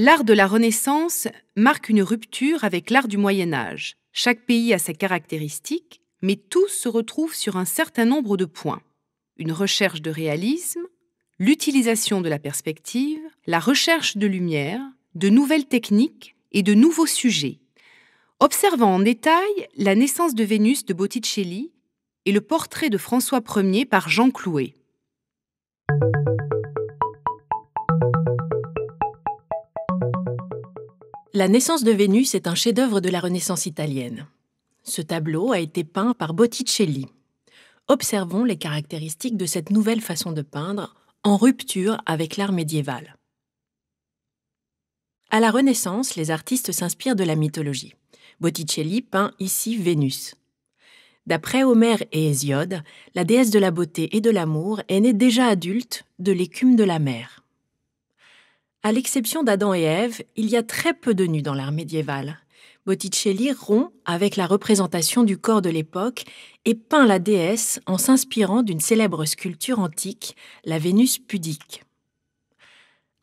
L'art de la Renaissance marque une rupture avec l'art du Moyen Âge. Chaque pays a ses caractéristiques, mais tous se retrouvent sur un certain nombre de points. Une recherche de réalisme, l'utilisation de la perspective, la recherche de lumière, de nouvelles techniques et de nouveaux sujets. Observant en détail la naissance de Vénus de Botticelli et le portrait de François Ier par Jean Clouet. La naissance de Vénus est un chef-d'œuvre de la Renaissance italienne. Ce tableau a été peint par Botticelli. Observons les caractéristiques de cette nouvelle façon de peindre en rupture avec l'art médiéval. À la Renaissance, les artistes s'inspirent de la mythologie. Botticelli peint ici Vénus. D'après Homère et Hésiode, la déesse de la beauté et de l'amour est née déjà adulte de l'écume de la mer. À l'exception d'Adam et Ève, il y a très peu de nus dans l'art médiéval. Botticelli rompt avec la représentation du corps de l'époque et peint la déesse en s'inspirant d'une célèbre sculpture antique, la Vénus pudique.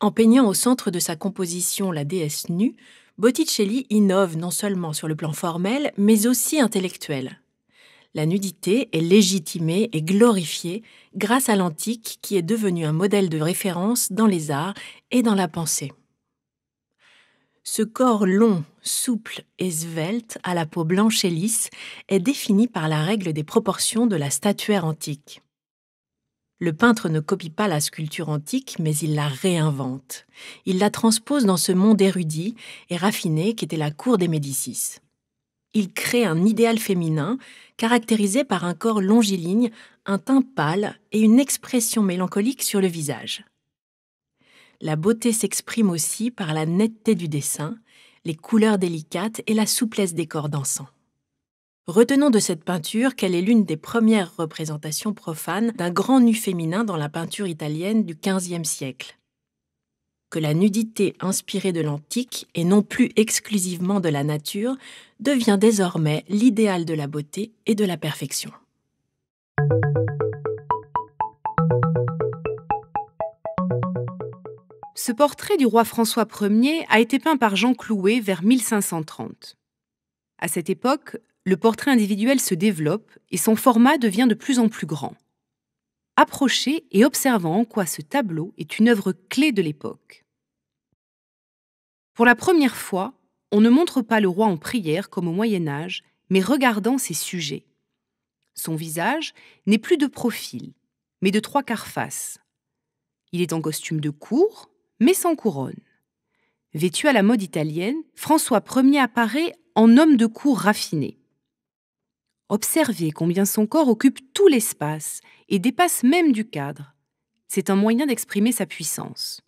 En peignant au centre de sa composition la déesse nue, Botticelli innove non seulement sur le plan formel, mais aussi intellectuel la nudité est légitimée et glorifiée grâce à l'antique qui est devenu un modèle de référence dans les arts et dans la pensée. Ce corps long, souple et svelte, à la peau blanche et lisse, est défini par la règle des proportions de la statuaire antique. Le peintre ne copie pas la sculpture antique, mais il la réinvente. Il la transpose dans ce monde érudit et raffiné qu'était la cour des Médicis. Il crée un idéal féminin caractérisé par un corps longiligne, un teint pâle et une expression mélancolique sur le visage. La beauté s'exprime aussi par la netteté du dessin, les couleurs délicates et la souplesse des corps dansants. Retenons de cette peinture qu'elle est l'une des premières représentations profanes d'un grand nu féminin dans la peinture italienne du XVe siècle que la nudité inspirée de l'antique, et non plus exclusivement de la nature, devient désormais l'idéal de la beauté et de la perfection. Ce portrait du roi François Ier a été peint par Jean Clouet vers 1530. À cette époque, le portrait individuel se développe et son format devient de plus en plus grand. Approchez et observant en quoi ce tableau est une œuvre clé de l'époque. Pour la première fois, on ne montre pas le roi en prière comme au Moyen Âge, mais regardant ses sujets. Son visage n'est plus de profil, mais de trois quarts face. Il est en costume de cour, mais sans couronne. Vêtu à la mode italienne, François Ier apparaît en homme de cour raffiné. Observez combien son corps occupe tout l'espace et dépasse même du cadre. C'est un moyen d'exprimer sa puissance.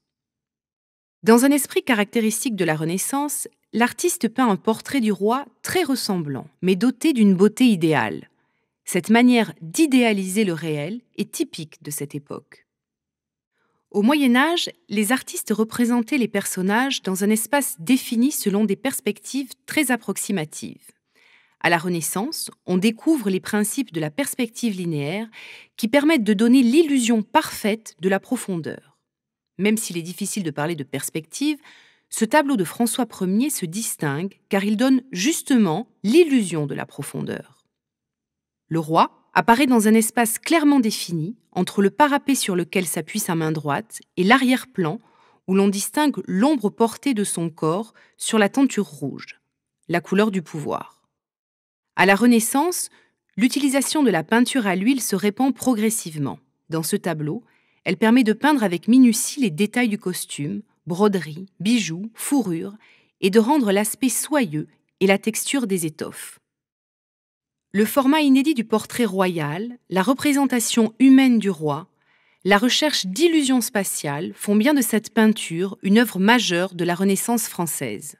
Dans un esprit caractéristique de la Renaissance, l'artiste peint un portrait du roi très ressemblant, mais doté d'une beauté idéale. Cette manière d'idéaliser le réel est typique de cette époque. Au Moyen Âge, les artistes représentaient les personnages dans un espace défini selon des perspectives très approximatives. À la Renaissance, on découvre les principes de la perspective linéaire qui permettent de donner l'illusion parfaite de la profondeur. Même s'il est difficile de parler de perspective, ce tableau de François Ier se distingue car il donne justement l'illusion de la profondeur. Le roi apparaît dans un espace clairement défini entre le parapet sur lequel s'appuie sa main droite et l'arrière-plan où l'on distingue l'ombre portée de son corps sur la tenture rouge, la couleur du pouvoir. À la Renaissance, l'utilisation de la peinture à l'huile se répand progressivement. Dans ce tableau, elle permet de peindre avec minutie les détails du costume, broderie, bijoux, fourrures, et de rendre l'aspect soyeux et la texture des étoffes. Le format inédit du portrait royal, la représentation humaine du roi, la recherche d'illusions spatiales font bien de cette peinture une œuvre majeure de la Renaissance française.